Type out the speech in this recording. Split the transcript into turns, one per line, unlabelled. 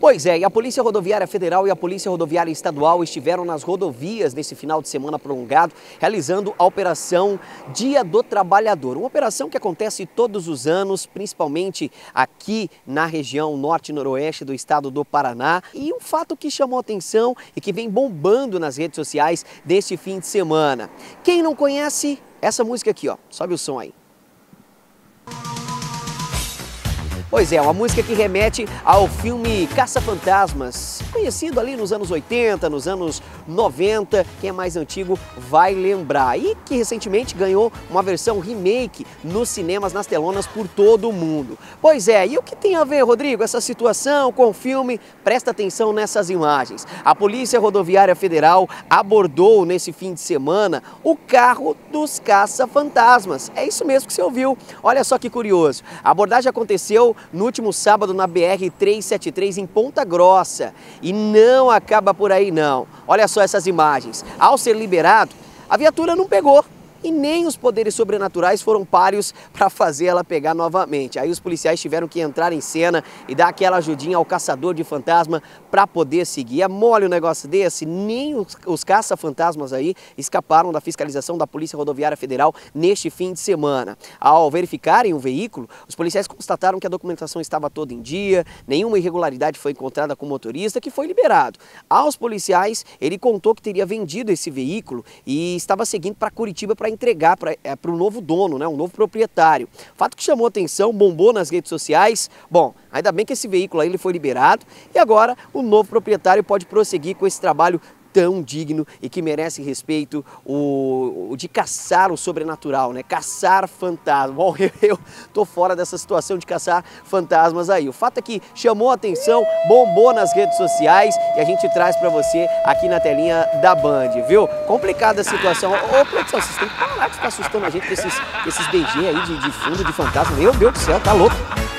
Pois é, e a Polícia Rodoviária Federal e a Polícia Rodoviária Estadual estiveram nas rodovias nesse final de semana prolongado, realizando a operação Dia do Trabalhador, uma operação que acontece todos os anos, principalmente aqui na região norte-noroeste do estado do Paraná. E um fato que chamou atenção e que vem bombando nas redes sociais deste fim de semana. Quem não conhece essa música aqui, ó, sobe o som aí. Pois é, uma música que remete ao filme Caça-Fantasmas, conhecido ali nos anos 80, nos anos 90, quem é mais antigo vai lembrar. E que recentemente ganhou uma versão remake nos cinemas, nas telonas, por todo o mundo. Pois é, e o que tem a ver, Rodrigo, essa situação com o filme? Presta atenção nessas imagens. A Polícia Rodoviária Federal abordou nesse fim de semana o carro dos caça-fantasmas. É isso mesmo que você ouviu. Olha só que curioso. A abordagem aconteceu no último sábado na BR-373 em Ponta Grossa. E não acaba por aí não. Olha só essas imagens. Ao ser liberado, a viatura não pegou e nem os poderes sobrenaturais foram páreos para fazer ela pegar novamente. Aí os policiais tiveram que entrar em cena e dar aquela ajudinha ao caçador de fantasma para poder seguir. É mole um negócio desse? Nem os, os caça-fantasmas aí escaparam da fiscalização da Polícia Rodoviária Federal neste fim de semana. Ao verificarem o veículo, os policiais constataram que a documentação estava toda em dia, nenhuma irregularidade foi encontrada com o motorista, que foi liberado. Aos policiais, ele contou que teria vendido esse veículo e estava seguindo para Curitiba para entregar para é, o novo dono, né, um novo proprietário. Fato que chamou atenção, bombou nas redes sociais. Bom, ainda bem que esse veículo aí ele foi liberado e agora o novo proprietário pode prosseguir com esse trabalho tão digno e que merece respeito, o, o de caçar o sobrenatural, né? Caçar fantasma. Bom, eu, eu tô fora dessa situação de caçar fantasmas aí. O fato é que chamou atenção, bombou nas redes sociais e a gente traz para você aqui na telinha da Band, viu? Complicada a situação. Ô, produção, vocês têm que parar de ficar assustando a gente com esses, esses beijinhos aí de, de fundo, de fantasma. Meu Deus do céu, tá louco.